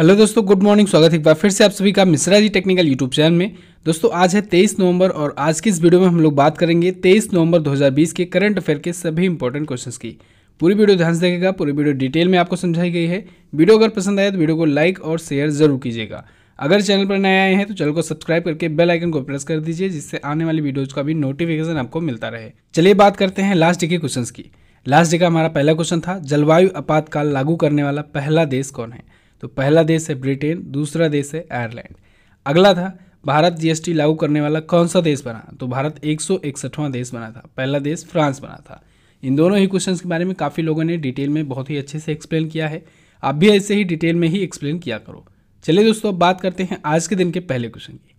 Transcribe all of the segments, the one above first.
hello दोस्तों good morning स्वागत है एक बार फिर से आप सभी का Mishra ji technical YouTube channel में दोस्तों आज है 23 नवंबर और आज की इस वीडियो में हम लोग बात करेंगे 23 नवंबर 2020 के करंट अफेयर के सभी इंपॉर्टेंट क्वेश्चंस की पूरी वीडियो ध्यान से देखेगा पूरी वीडियो डिटेल में आपको समझाई गई है वीडियो अगर पसंद आए तो वीडियो को लाइक और शेयर जरूर कीजिएगा अगर चैनल पर नए आए हैं तो चैनल को सब्सक्राइब करके बेल आइकन को प्रेस कर दीजिए जिससे आने वाली वीडियोज का भी नोटिफिकेशन आपको मिलता रहे चलिए बात करते हैं लास्ट डे के क्वेश्चन की लास्ट डे का हमारा पहला क्वेश्चन था जलवायु आपातकाल लागू करने वाला पहला देश कौन है तो पहला देश है ब्रिटेन दूसरा देश है आयरलैंड अगला था भारत जीएसटी लागू करने वाला कौन सा देश बना तो भारत एक देश बना था पहला देश फ्रांस बना था इन दोनों ही क्वेश्चन के बारे में काफ़ी लोगों ने डिटेल में बहुत ही अच्छे से एक्सप्लेन किया है आप भी ऐसे ही डिटेल में ही एक्सप्लेन किया करो चलिए दोस्तों अब बात करते हैं आज के दिन के पहले क्वेश्चन की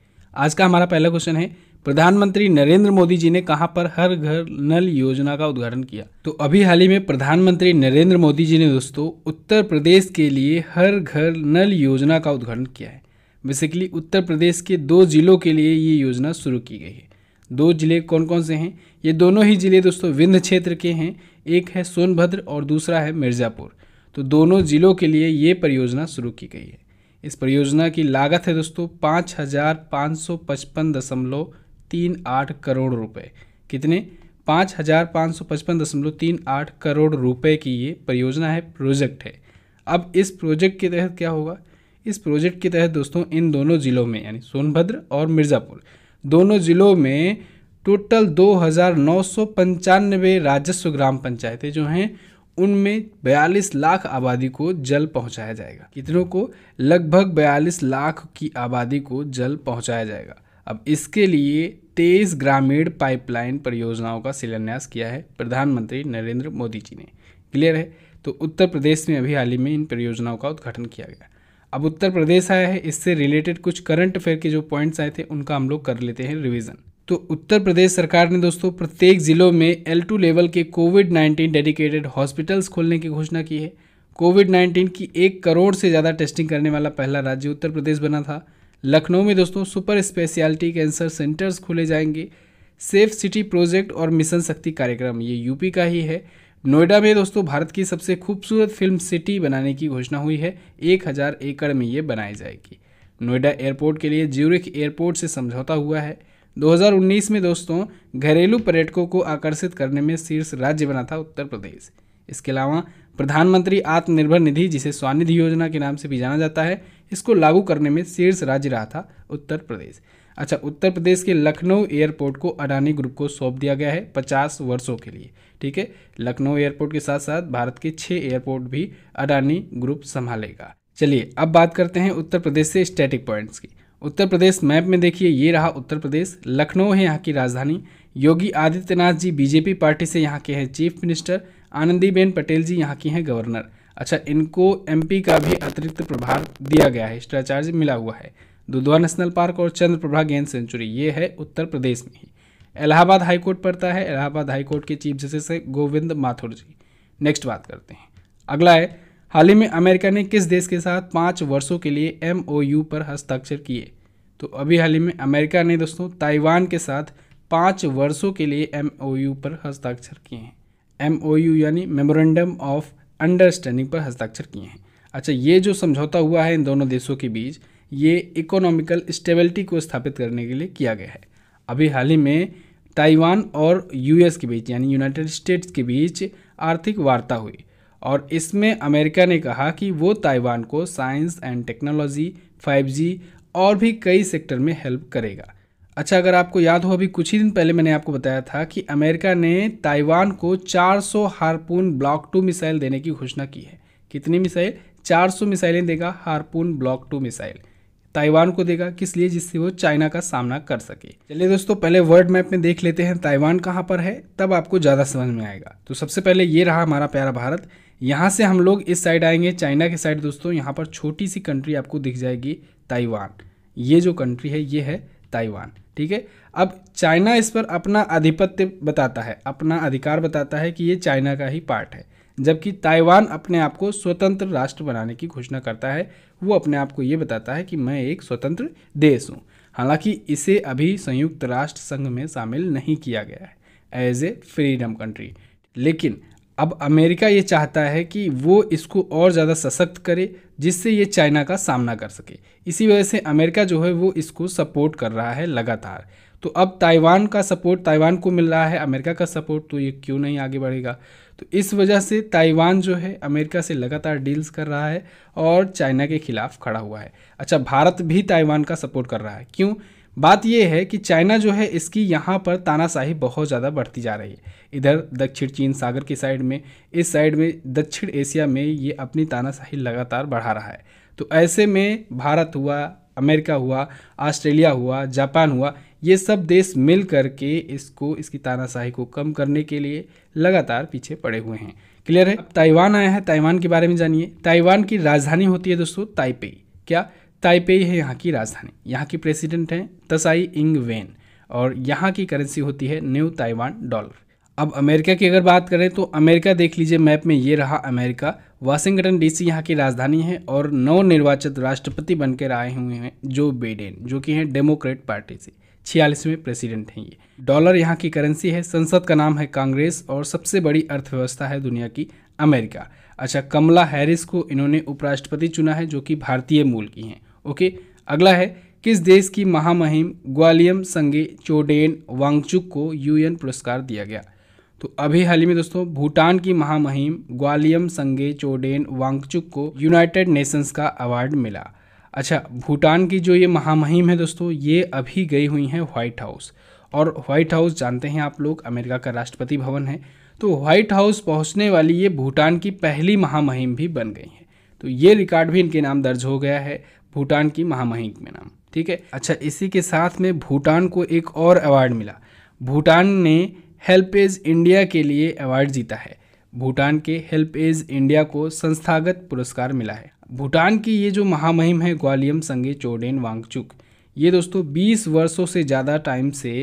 आज का हमारा पहला क्वेश्चन है प्रधानमंत्री नरेंद्र मोदी जी ने कहाँ पर हर घर नल योजना का उद्घाटन किया तो अभी हाल ही में प्रधानमंत्री नरेंद्र मोदी जी ने दोस्तों उत्तर प्रदेश के लिए हर घर नल योजना का उद्घाटन किया है बेसिकली उत्तर प्रदेश के दो जिलों के लिए ये योजना शुरू की गई है दो जिले कौन कौन से हैं ये दोनों ही जिले दोस्तों विंध क्षेत्र के हैं एक है सोनभद्र और दूसरा है मिर्ज़ापुर तो दोनों जिलों के लिए ये परियोजना शुरू की गई है इस परियोजना की लागत है दोस्तों पाँच हज़ार पाँच सौ पचपन दशमलव तीन आठ करोड़ रुपए कितने पाँच हज़ार पाँच सौ पचपन दशमलव तीन आठ करोड़ रुपए की ये परियोजना है प्रोजेक्ट है अब इस प्रोजेक्ट के तहत क्या होगा इस प्रोजेक्ट के तहत दोस्तों इन दोनों ज़िलों में यानी सोनभद्र और मिर्ज़ापुर दोनों ज़िलों में टोटल दो हज़ार नौ सौ पंचानवे राजस्व ग्राम पंचायतें जो हैं उनमें 42 लाख आबादी को जल पहुंचाया जाएगा कितनों को लगभग 42 लाख की आबादी को जल पहुंचाया जाएगा अब इसके लिए तेईस ग्रामीण पाइपलाइन परियोजनाओं का शिलान्यास किया है प्रधानमंत्री नरेंद्र मोदी जी ने क्लियर है तो उत्तर प्रदेश में अभी हाल ही में इन परियोजनाओं का उद्घाटन किया गया अब उत्तर प्रदेश आया है इससे रिलेटेड कुछ करंट अफेयर के जो पॉइंट्स आए थे उनका हम लोग कर लेते हैं रिविज़न तो उत्तर प्रदेश सरकार ने दोस्तों प्रत्येक ज़िलों में एल टू लेवल के कोविड नाइन्टीन डेडिकेटेड हॉस्पिटल्स खोलने की घोषणा की है कोविड नाइन्टीन की एक करोड़ से ज़्यादा टेस्टिंग करने वाला पहला राज्य उत्तर प्रदेश बना था लखनऊ में दोस्तों सुपर स्पेशलिटी कैंसर सेंटर्स खोले जाएंगे सेफ सिटी प्रोजेक्ट और मिशन शक्ति कार्यक्रम ये यूपी का ही है नोएडा में दोस्तों भारत की सबसे खूबसूरत फिल्म सिटी बनाने की घोषणा हुई है एक हज़ार एकड़ में ये बनाई जाएगी नोएडा एयरपोर्ट के लिए ज्यूरिक एयरपोर्ट से समझौता हुआ है 2019 में दोस्तों घरेलू पर्यटकों को आकर्षित करने में शीर्ष राज्य बना था उत्तर प्रदेश इसके अलावा प्रधानमंत्री आत्मनिर्भर निधि जिसे स्वानिधि योजना के नाम से भी जाना जाता है इसको लागू करने में शीर्ष राज्य रहा था उत्तर प्रदेश अच्छा उत्तर प्रदेश के लखनऊ एयरपोर्ट को अडानी ग्रुप को सौंप दिया गया है पचास वर्षों के लिए ठीक है लखनऊ एयरपोर्ट के साथ साथ भारत के छः एयरपोर्ट भी अडानी ग्रुप संभालेगा चलिए अब बात करते हैं उत्तर प्रदेश से स्टैटिक पॉइंट्स की उत्तर प्रदेश मैप में देखिए ये रहा उत्तर प्रदेश लखनऊ है यहाँ की राजधानी योगी आदित्यनाथ जी बीजेपी पार्टी से यहाँ के हैं चीफ मिनिस्टर आनंदीबेन पटेल जी यहाँ की हैं गवर्नर अच्छा इनको एमपी का भी अतिरिक्त प्रभार दिया गया है एक्स्ट्रा चार्ज मिला हुआ है दुधवा नेशनल पार्क और चंद्रप्रभा गेंद सेंचुरी ये है उत्तर प्रदेश में ही इलाहाबाद हाईकोर्ट पड़ता है इलाहाबाद हाईकोर्ट के चीफ जस्टिस है गोविंद माथुर जी नेक्स्ट बात करते हैं अगला है हाल ही में अमेरिका ने किस देश के साथ पाँच वर्षों के लिए एम पर हस्ताक्षर किए तो अभी हाल ही में अमेरिका ने दोस्तों ताइवान के साथ पाँच वर्षों के लिए एम पर हस्ताक्षर किए हैं एम यानी मेमोरेंडम ऑफ अंडरस्टैंडिंग पर हस्ताक्षर किए हैं अच्छा ये जो समझौता हुआ है इन दोनों देशों के बीच ये इकोनॉमिकल स्टेबिलिटी को स्थापित करने के लिए किया गया है अभी हाल ही में ताइवान और यूएस के बीच यानी यूनाइटेड स्टेट्स के बीच आर्थिक वार्ता हुई और इसमें अमेरिका ने कहा कि वो ताइवान को साइंस एंड टेक्नोलॉजी 5G और भी कई सेक्टर में हेल्प करेगा अच्छा अगर आपको याद हो अभी कुछ ही दिन पहले मैंने आपको बताया था कि अमेरिका ने ताइवान को 400 हारपून ब्लॉक टू मिसाइल देने की घोषणा की है कितनी मिसाइल 400 मिसाइलें देगा Harpoon block two missile Taiwan को देगा किस लिए जिससे वो चाइना का सामना कर सके चलिए दोस्तों पहले वर्ल्ड मैप में देख लेते हैं ताइवान कहाँ पर है तब आपको ज़्यादा समझ में आएगा तो सबसे पहले ये रहा हमारा प्यारा भारत यहाँ से हम लोग इस साइड आएंगे चाइना के साइड दोस्तों यहाँ पर छोटी सी कंट्री आपको दिख जाएगी ताइवान ये जो कंट्री है ये है ताइवान ठीक है अब चाइना इस पर अपना आधिपत्य बताता है अपना अधिकार बताता है कि ये चाइना का ही पार्ट है जबकि ताइवान अपने आप को स्वतंत्र राष्ट्र बनाने की घोषणा करता है वो अपने आप को ये बताता है कि मैं एक स्वतंत्र देश हूँ हालांकि इसे अभी संयुक्त राष्ट्र संघ में शामिल नहीं किया गया है एज ए फ्रीडम कंट्री लेकिन अब अमेरिका ये चाहता है कि वो इसको और ज़्यादा सशक्त करे जिससे ये चाइना का सामना कर सके इसी वजह से अमेरिका जो है वो इसको सपोर्ट कर रहा है लगातार तो अब ताइवान का सपोर्ट ताइवान को मिल रहा है अमेरिका का सपोर्ट तो ये क्यों नहीं आगे बढ़ेगा तो इस वजह से ताइवान जो है अमेरिका से लगातार डील्स कर रहा है और चाइना के खिलाफ खड़ा हुआ है अच्छा भारत भी ताइवान का सपोर्ट कर रहा है क्यों बात यह है कि चाइना जो है इसकी यहाँ पर तानाशाही बहुत ज़्यादा बढ़ती जा रही है इधर दक्षिण चीन सागर की साइड में इस साइड में दक्षिण एशिया में ये अपनी तानाशाही लगातार बढ़ा रहा है तो ऐसे में भारत हुआ अमेरिका हुआ ऑस्ट्रेलिया हुआ जापान हुआ ये सब देश मिल कर के इसको इसकी तानाशाही को कम करने के लिए लगातार पीछे पड़े हुए हैं क्लियर है ताइवान आया है ताइवान के बारे में जानिए ताइवान की राजधानी होती है दोस्तों ताइपेई क्या ताइपेई है यहाँ की राजधानी यहाँ की प्रेसिडेंट हैं तसाई इंग वेन और यहाँ की करेंसी होती है न्यू ताइवान डॉलर अब अमेरिका की अगर बात करें तो अमेरिका देख लीजिए मैप में ये रहा अमेरिका वाशिंगटन डीसी यहाँ की राजधानी है और नवनिर्वाचित राष्ट्रपति बनकर आए हुए हैं जो बेडेन जो कि हैं डेमोक्रेट पार्टी से छियालीसवें प्रेसिडेंट हैं ये डॉलर यहाँ की करेंसी है संसद का नाम है कांग्रेस और सबसे बड़ी अर्थव्यवस्था है दुनिया की अमेरिका अच्छा कमला हैरिस को इन्होंने उपराष्ट्रपति चुना है जो कि भारतीय मूल की हैं ओके अगला है किस देश की महामहिम ग्वालियम संगे चोडेन वांगचुक को यूएन पुरस्कार दिया गया तो अभी हाल ही में दोस्तों भूटान की महामहिम ग्वालियम संगे चोडेन वांगचुक को यूनाइटेड नेशंस का अवार्ड मिला अच्छा भूटान की जो ये महामहिम है दोस्तों ये अभी गई हुई हैं व्हाइट हाउस और व्हाइट हाउस जानते हैं आप लोग अमेरिका का राष्ट्रपति भवन है तो व्हाइट हाउस पहुँचने वाली ये भूटान की पहली महामहिम भी बन गई हैं तो ये रिकॉर्ड भी इनके नाम दर्ज हो गया है भूटान की महामहिम में नाम ठीक है अच्छा इसी के साथ में भूटान को एक और अवार्ड मिला भूटान ने एज इंडिया के लिए अवार्ड जीता है भूटान के एज इंडिया को संस्थागत पुरस्कार मिला है भूटान की ये जो महामहिम है ग्वालियम संगे चोडेन वांगचुक ये दोस्तों 20 वर्षों से ज़्यादा टाइम से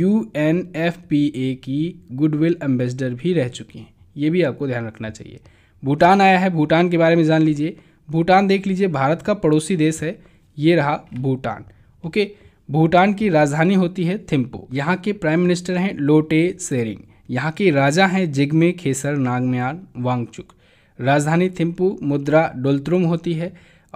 U N F P A की गुडविल एम्बेसडर भी रह चुकी हैं ये भी आपको ध्यान रखना चाहिए भूटान आया है भूटान के बारे में जान लीजिए भूटान देख लीजिए भारत का पड़ोसी देश है ये रहा भूटान ओके भूटान की राजधानी होती है थिम्पू यहाँ के प्राइम मिनिस्टर हैं लोटे सेरिंग यहाँ के राजा हैं जिगमे खेसर नागमयान वांगचुक राजधानी थिम्पू मुद्रा डोलत्रुम होती है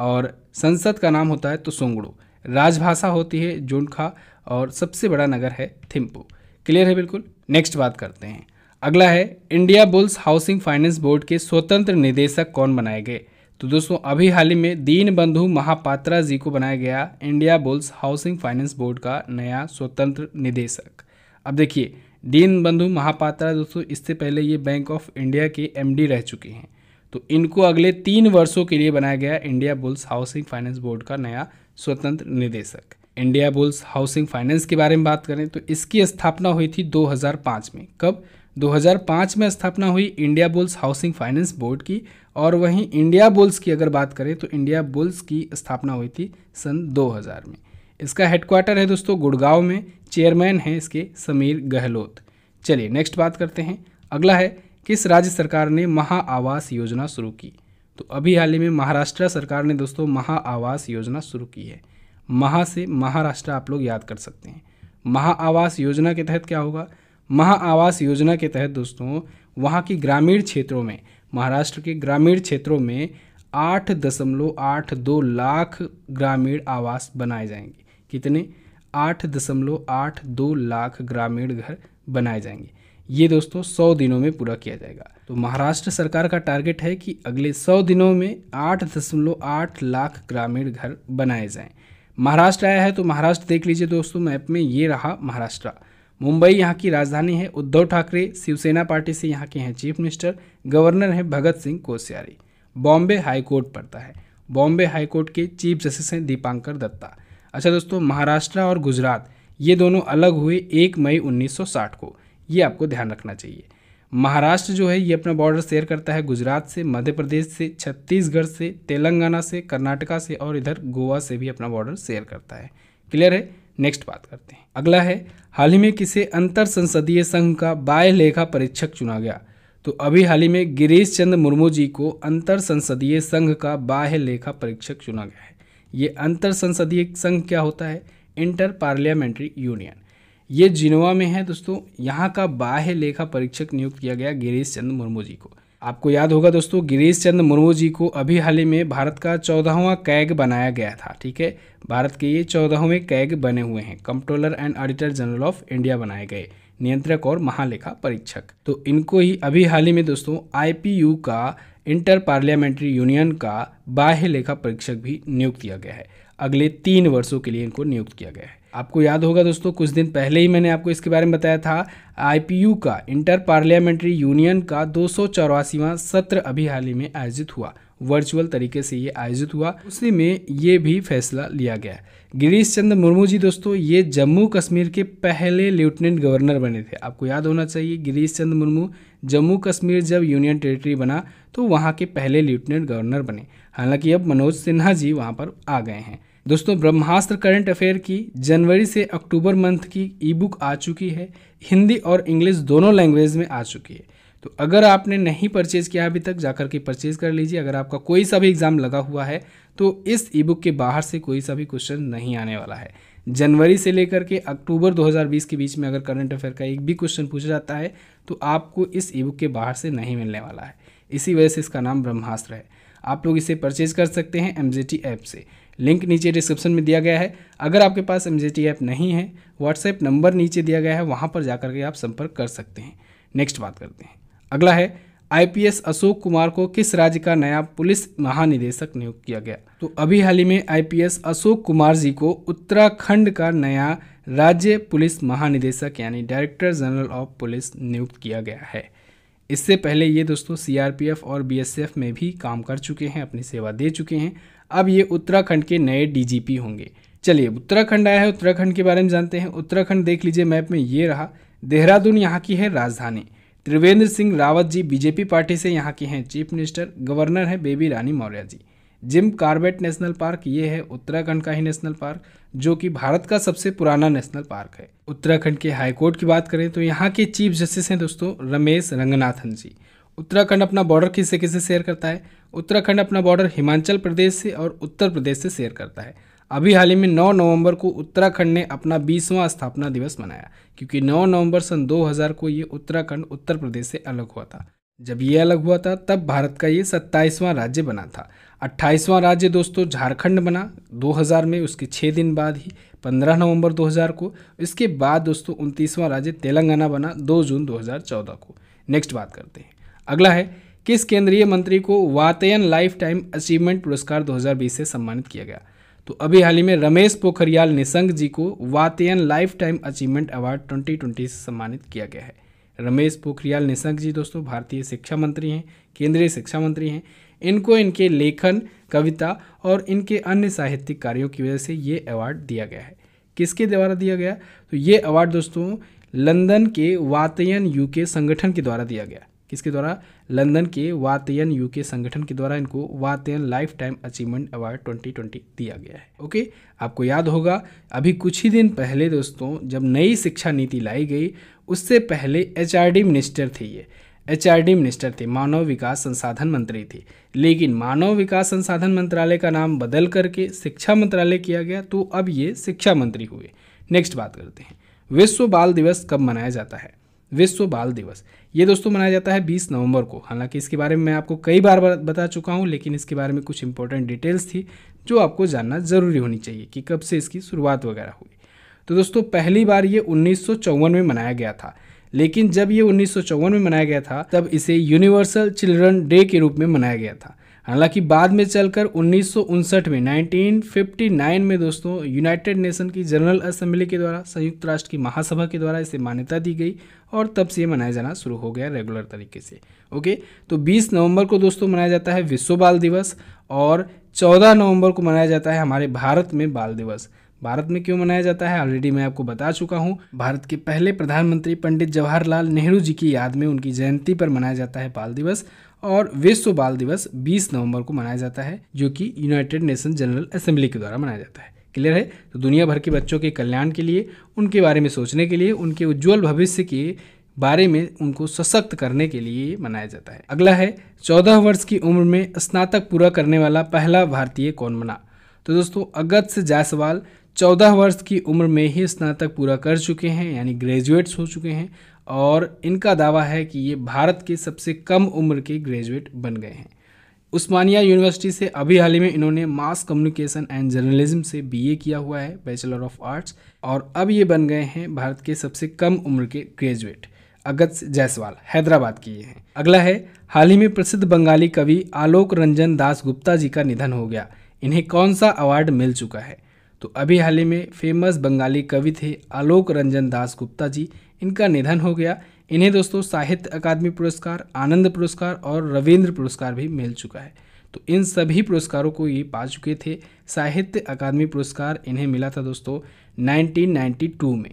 और संसद का नाम होता है तुसुंगड़ू राजभाषा होती है जोनखा और सबसे बड़ा नगर है थिम्पू क्लियर है बिल्कुल नेक्स्ट बात करते हैं अगला है Indiabulls housing finance board के स्वतंत्र निदेशक कौन बनाए गए तो दोस्तों अभी हाल ही में दीन बंधु महापात्रा जी को बनाया गया Indiabulls housing finance board का नया स्वतंत्र निदेशक अब देखिए दीन बंधु महापात्रा दोस्तों इससे पहले ये बैंक ऑफ इंडिया के एमडी रह चुके हैं तो इनको अगले तीन वर्षों के लिए बनाया गया Indiabulls housing finance board का नया स्वतंत्र निदेशक इंडिया बुल्स हाउसिंग फाइनेंस के बारे में बात करें तो इसकी स्थापना हुई थी 2005 में कब 2005 में स्थापना हुई Indiabulls housing finance board की और वहीं इंडिया बुल्स की अगर बात करें तो इंडिया बुल्स की स्थापना हुई थी सन 2000 में इसका हेडक्वार्टर है दोस्तों गुड़गांव में चेयरमैन है इसके समीर गहलोत चलिए नेक्स्ट बात करते हैं अगला है किस राज्य सरकार ने महा आवास योजना शुरू की तो अभी हाल ही में महाराष्ट्र सरकार ने दोस्तों महा आवास योजना शुरू की है महा से महाराष्ट्र आप लोग याद कर सकते हैं महा आवास योजना के तहत क्या होगा महाआवास योजना के तहत दोस्तों वहाँ की ग्रामीण क्षेत्रों में महाराष्ट्र के ग्रामीण क्षेत्रों में आठ दशमलव आठ दो लाख ग्रामीण आवास बनाए जाएंगे कितने आठ दशमलव आठ दो लाख ग्रामीण घर बनाए जाएंगे ये दोस्तों सौ दिनों में पूरा किया जाएगा तो महाराष्ट्र सरकार का टारगेट है कि अगले सौ दिनों में आठ दशमलव आठ लाख ग्रामीण घर बनाए जाएं महाराष्ट्र आया है तो महाराष्ट्र देख लीजिए दोस्तों मैप में ये रहा महाराष्ट्र मुंबई यहाँ की राजधानी है उद्धव ठाकरे शिवसेना पार्टी से यहाँ के हैं चीफ मिनिस्टर गवर्नर हैं भगत सिंह कोश्यारी बॉम्बे हाईकोर्ट पड़ता है बॉम्बे हाईकोर्ट के चीफ जस्टिस हैं दीपांकर दत्ता अच्छा दोस्तों महाराष्ट्र और गुजरात ये दोनों अलग हुए एक मई 1960 को ये आपको ध्यान रखना चाहिए महाराष्ट्र जो है ये अपना बॉर्डर शेयर करता है गुजरात से मध्य प्रदेश से छत्तीसगढ़ से तेलंगाना से कर्नाटका से और इधर गोवा से भी अपना बॉर्डर शेयर करता है क्लियर है नेक्स्ट बात करते हैं अगला है हाल ही में किसे अंतर संसदीय संघ का बाह्य लेखा परीक्षक चुना गया तो अभी हाल ही में गिरीश चंद्र मुर्मू जी को अंतर संसदीय संघ का बाह्य लेखा परीक्षक चुना गया है ये अंतर संसदीय संघ क्या होता है इंटर पार्लियामेंट्री यूनियन ये जिनोवा में है दोस्तों यहाँ का बाह्य लेखा परीक्षक नियुक्त किया गया गिरीश चंद्र मुर्मू जी को आपको याद होगा दोस्तों गिरीश चंद्र मुर्मू जी को अभी हाल ही में भारत का चौदहवा कैग बनाया गया था ठीक है भारत के ये चौदहवें कैग बने हुए हैं controller and auditor general of India बनाए गए नियंत्रक और महालेखा परीक्षक तो इनको ही अभी हाल ही में दोस्तों आई का इंटर पार्लियामेंट्री यूनियन का बाह्य लेखा परीक्षक भी नियुक्त किया गया है अगले तीन वर्षों के लिए इनको नियुक्त किया गया है आपको याद होगा दोस्तों कुछ दिन पहले ही मैंने आपको इसके बारे में बताया था आईपीयू का इंटर पार्लियामेंट्री यूनियन का दो सत्र अभी हाल ही में आयोजित हुआ वर्चुअल तरीके से ये आयोजित हुआ उसी में ये भी फैसला लिया गया गिरीश चंद्र मुर्मू जी दोस्तों ये जम्मू कश्मीर के पहले लेफ्टिनेंट गवर्नर बने थे आपको याद होना चाहिए गिरीश चंद्र मुर्मू जम्मू कश्मीर जब यूनियन टेरिटरी बना तो वहाँ के पहले लेफ्टिनेंट गवर्नर बने हालांकि अब मनोज सिन्हा जी वहाँ पर आ गए हैं दोस्तों ब्रह्मास्त्र करंट अफेयर की जनवरी से अक्टूबर मंथ की ई बुक आ चुकी है हिंदी और इंग्लिश दोनों लैंग्वेज में आ चुकी है तो अगर आपने नहीं परचेज़ किया अभी तक जाकर के परचेज़ कर लीजिए अगर आपका कोई सा भी एग्ज़ाम लगा हुआ है तो इस ई बुक के बाहर से कोई सा भी क्वेश्चन नहीं आने वाला है जनवरी से लेकर के अक्टूबर 2020 के बीच में अगर करंट अफेयर का एक भी क्वेश्चन पूछा जाता है तो आपको इस ई बुक के बाहर से नहीं मिलने वाला है इसी वजह से इसका नाम ब्रह्मास्त्र है आप लोग इसे परचेज कर सकते हैं एम ऐप से लिंक नीचे डिस्क्रिप्शन में दिया गया है अगर आपके पास एम ऐप नहीं है व्हाट्सएप नंबर नीचे दिया गया है वहाँ पर जाकर के आप संपर्क कर सकते हैं नेक्स्ट बात करते हैं अगला है आईपीएस अशोक कुमार को किस राज्य का नया पुलिस महानिदेशक नियुक्त किया गया तो अभी हाल ही में आईपीएस अशोक कुमार जी को उत्तराखंड का नया राज्य पुलिस महानिदेशक यानी डायरेक्टर जनरल ऑफ पुलिस नियुक्त किया गया है इससे पहले ये दोस्तों सीआरपीएफ और बीएसएफ में भी काम कर चुके हैं अपनी सेवा दे चुके हैं अब ये उत्तराखंड के नए डीजीपी होंगे चलिए उत्तराखंड आया है उत्तराखंड के बारे में जानते हैं उत्तराखंड देख लीजिए मैप में ये रहा देहरादून यहाँ की है राजधानी त्रिवेंद्र सिंह रावत जी बीजेपी पार्टी से यहाँ के हैं चीफ मिनिस्टर गवर्नर हैं Baby Rani Maurya ji Jim Corbett national park ये है उत्तराखंड का ही नेशनल पार्क जो कि भारत का सबसे पुराना नेशनल पार्क है उत्तराखंड के हाईकोर्ट की बात करें तो यहाँ के चीफ जस्टिस हैं दोस्तों रमेश रंगनाथन जी उत्तराखंड अपना बॉर्डर किससे किससे शेयर करता है उत्तराखंड अपना बॉर्डर हिमाचल प्रदेश से और उत्तर प्रदेश से शेयर करता है अभी हाल ही में 9 नवंबर को उत्तराखंड ने अपना 20वां स्थापना दिवस मनाया क्योंकि 9 नवंबर सन 2000 को ये उत्तराखंड उत्तर प्रदेश से अलग हुआ था जब ये अलग हुआ था तब भारत का ये सत्ताईसवां राज्य बना था अट्ठाईसवां राज्य दोस्तों झारखंड बना 2000 में उसके छः दिन बाद ही 15 नवंबर 2000 को इसके बाद दोस्तों उनतीसवां राज्य तेलंगाना बना दो जून दो को नेक्स्ट बात करते हैं अगला है किस केंद्रीय मंत्री को वातयन लाइफ टाइम अचीवमेंट पुरस्कार 2020 से सम्मानित किया गया तो अभी हाल ही में रमेश पोखरियाल निशंक जी को Vatayan lifetime achievement award 2020 से सम्मानित किया गया है रमेश पोखरियाल निशंक जी दोस्तों भारतीय शिक्षा मंत्री हैं केंद्रीय शिक्षा मंत्री हैं इनको इनके लेखन कविता और इनके अन्य साहित्यिक कार्यों की वजह से ये अवार्ड दिया गया है किसके द्वारा दिया गया तो ये अवार्ड दोस्तों लंदन के वातयन यूके संगठन के द्वारा दिया गया किसके द्वारा लंदन के वातयन यूके संगठन के द्वारा इनको Vatayan lifetime achievement award 2020 दिया गया है ओके आपको याद होगा अभी कुछ ही दिन पहले दोस्तों जब नई शिक्षा नीति लाई गई उससे पहले एच मिनिस्टर थे ये एच मिनिस्टर थे मानव विकास संसाधन मंत्री थे लेकिन मानव विकास संसाधन मंत्रालय का नाम बदल करके शिक्षा मंत्रालय किया गया तो अब ये शिक्षा मंत्री हुए नेक्स्ट बात करते हैं विश्व बाल दिवस कब मनाया जाता है विश्व बाल दिवस ये दोस्तों मनाया जाता है 20 नवंबर को हालांकि इसके बारे में मैं आपको कई बार बता चुका हूँ लेकिन इसके बारे में कुछ इंपॉर्टेंट डिटेल्स थी जो आपको जानना ज़रूरी होनी चाहिए कि कब से इसकी शुरुआत वगैरह हुई तो दोस्तों पहली बार ये उन्नीस में मनाया गया था लेकिन जब ये उन्नीस में मनाया गया था तब इसे यूनिवर्सल चिल्ड्रन डे के रूप में मनाया गया था हालांकि बाद में चलकर उन्नीस में 1959 में दोस्तों यूनाइटेड नेशन की जनरल असेंबली के द्वारा संयुक्त राष्ट्र की महासभा के द्वारा इसे मान्यता दी गई और तब से ये मनाया जाना शुरू हो गया रेगुलर तरीके से ओके तो 20 नवंबर को दोस्तों मनाया जाता है विश्व बाल दिवस और 14 नवंबर को मनाया जाता है हमारे भारत में बाल दिवस भारत में क्यों मनाया जाता है ऑलरेडी मैं आपको बता चुका हूँ भारत के पहले प्रधानमंत्री पंडित जवाहरलाल नेहरू जी की याद में उनकी जयंती पर मनाया जाता है बाल दिवस और विश्व बाल दिवस 20 नवंबर को मनाया जाता है जो कि यूनाइटेड नेशन जनरल असेंबली के द्वारा मनाया जाता है क्लियर है तो दुनिया भर के बच्चों के कल्याण के लिए उनके बारे में सोचने के लिए उनके उज्ज्वल भविष्य के बारे में उनको सशक्त करने के लिए मनाया जाता है अगला है चौदह वर्ष की उम्र में स्नातक पूरा करने वाला पहला भारतीय कौन बना तो दोस्तों अगत से जायसवाल चौदह वर्ष की उम्र में ही स्नातक पूरा कर चुके हैं यानी ग्रेजुएट्स हो चुके हैं और इनका दावा है कि ये भारत के सबसे कम उम्र के ग्रेजुएट बन गए हैं उस्मानिया यूनिवर्सिटी से अभी हाल ही में इन्होंने मास कम्युनिकेशन एंड जर्नलिज्म से बीए किया हुआ है बैचलर ऑफ आर्ट्स और अब ये बन गए हैं भारत के सबसे कम उम्र के ग्रेजुएट अगत जायसवाल हैदराबाद के ये हैं अगला है हाल ही में प्रसिद्ध बंगाली कवि आलोक रंजन दास गुप्ता जी का निधन हो गया इन्हें कौन सा अवार्ड मिल चुका है तो अभी हाल ही में फेमस बंगाली कवि थे आलोक रंजन दास गुप्ता जी इनका निधन हो गया इन्हें दोस्तों साहित्य अकादमी पुरस्कार आनंद पुरस्कार और रविंद्र पुरस्कार भी मिल चुका है तो इन सभी पुरस्कारों को ये पा चुके थे साहित्य अकादमी पुरस्कार इन्हें मिला था दोस्तों 1992 में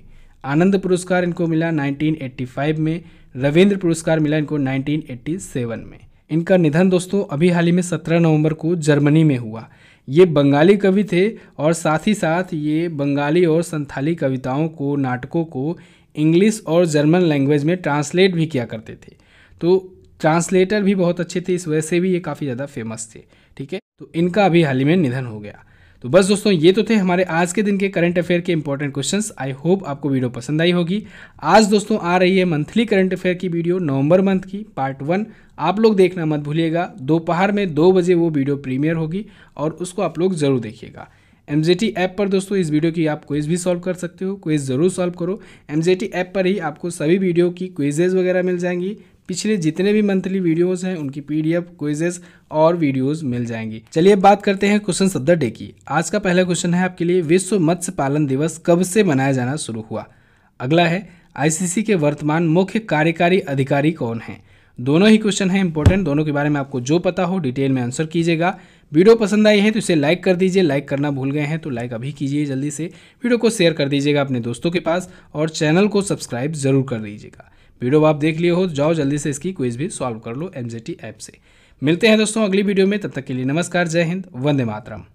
आनंद पुरस्कार इनको मिला 1985 में रविंद्र पुरस्कार मिला इनको 1987 में इनका निधन दोस्तों अभी हाल ही में 17 नवंबर को जर्मनी में हुआ ये बंगाली कवि थे और साथ ही साथ ये बंगाली और संथाली कविताओं को नाटकों को इंग्लिश और जर्मन लैंग्वेज में ट्रांसलेट भी किया करते थे तो ट्रांसलेटर भी बहुत अच्छे थे इस वजह से भी ये काफ़ी ज़्यादा फेमस थे ठीक है तो इनका अभी हाल ही में निधन हो गया तो बस दोस्तों ये तो थे हमारे आज के दिन के करंट अफेयर के इंपॉर्टेंट क्वेश्चंस आई होप आपको वीडियो पसंद आई होगी आज दोस्तों आ रही है मंथली करंट अफेयर की वीडियो नवंबर मंथ की पार्ट वन आप लोग देखना मत भूलिएगा दोपहर में दो बजे वो वीडियो प्रीमियर होगी और उसको आप लोग ज़रूर देखिएगा एम ऐप पर दोस्तों इस वीडियो की आप क्विज भी सॉल्व कर सकते हो क्विज ज़रूर सॉल्व करो एम ऐप पर ही आपको सभी वीडियो की क्विजेज़ वगैरह मिल जाएंगी पिछले जितने भी मंथली वीडियोस हैं उनकी पीडीएफ क्विजेस और वीडियोस मिल जाएंगी चलिए बात करते हैं क्वेश्चन ऑफ द डे की आज का पहला क्वेश्चन है आपके लिए विश्व मत्स्य पालन दिवस कब से मनाया जाना शुरू हुआ अगला है आईसीसी के वर्तमान मुख्य कार्यकारी अधिकारी कौन हैं दोनों ही क्वेश्चन हैं इंपॉर्टेंट दोनों के बारे में आपको जो पता हो डिटेल में आंसर कीजिएगा वीडियो पसंद आई है तो इसे लाइक कर दीजिए लाइक करना भूल गए हैं तो लाइक अभी कीजिए जल्दी से वीडियो को शेयर कर दीजिएगा अपने दोस्तों के पास और चैनल को सब्सक्राइब ज़रूर कर दीजिएगा वीडियो आप देख लिए हो तो जाओ जल्दी से इसकी क्विज भी सॉल्व कर लो एम ऐप से मिलते हैं दोस्तों अगली वीडियो में तब तक के लिए नमस्कार जय हिंद वंदे मातरम